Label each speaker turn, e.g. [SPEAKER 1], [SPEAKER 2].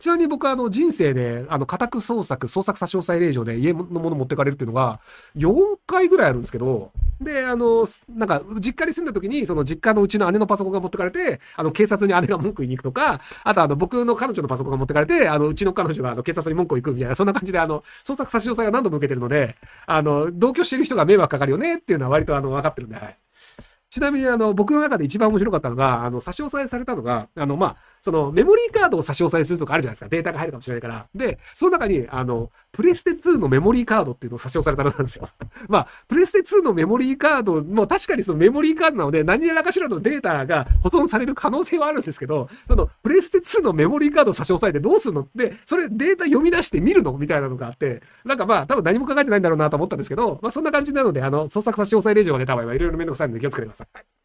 [SPEAKER 1] ちなみに僕はあの人生で、あの、家宅捜索、捜索差し押さえ令状で家のもの持ってかれるっていうのが、4回ぐらいあるんですけど、で、あの、なんか、実家に住んだ時に、その実家のうちの姉のパソコンが持ってかれて、あの、警察に姉が文句言いに行くとか、あとあの、僕の彼女のパソコンが持ってかれて、あの、うちの彼女があの警察に文句を行くみたいな、そんな感じで、あの、捜索差し押さえが何度も受けてるので、あの、同居してる人が迷惑かかるよねっていうのは割とあの、分かってるんで、はい。ちなみに、あの、僕の中で一番面白かったのが、あの、差し押さえされたのが、あの、まあ、そのメモリーカードを差し押さえするとかあるじゃないですか。データが入るかもしれないから。で、その中に、あの、プレステ2のメモリーカードっていうのを差し押されたのなんですよ。まあ、プレステ2のメモリーカード、も確かにそのメモリーカードなので、何やらかしらのデータが保存される可能性はあるんですけど、その、プレステ2のメモリーカードを差し押さえてどうするのって、それデータ読み出して見るのみたいなのがあって、なんかまあ、多分何も考えてないんだろうなと思ったんですけど、まあ、そんな感じなので、あの、創作差し押さえ令状が出た場合はいろいろ面倒くさいので気をつけてください。